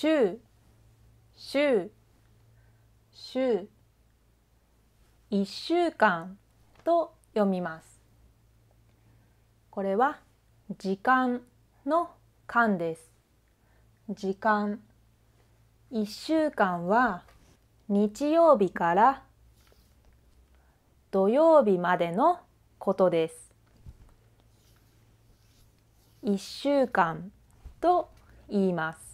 週週週1週間と読みますこれは時間の間です時間1週間は日曜日から土曜日までのことです1週間と言います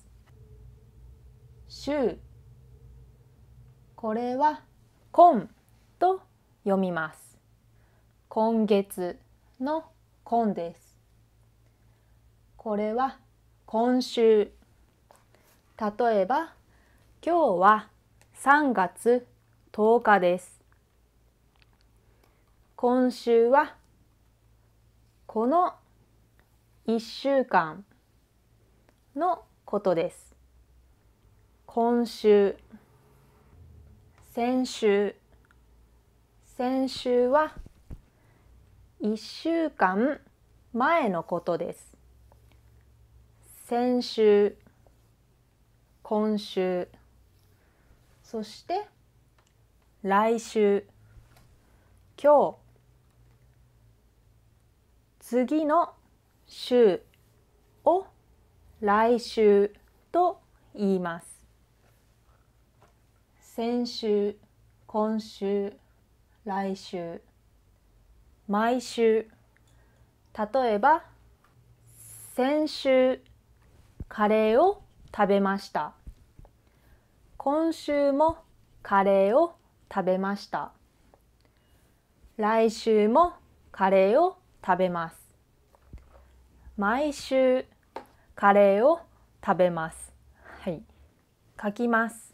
州これは今と読みます今月の今ですこれは今週例えば今日は3月10日です今週はこの1週間のことです今週先週先週は1週間前のことです先週今週そして来週今日次の週を来週と言います先週今週来週毎週例えば先週カレーを食べました今週もカレーを食べました来週もカレーを食べます毎週カレーを食べますはい書きます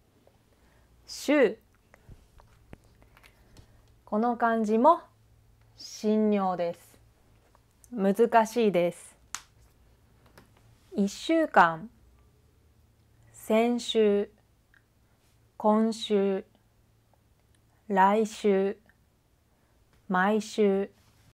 週この漢字も新用です難しいです一週間先週今週来週毎週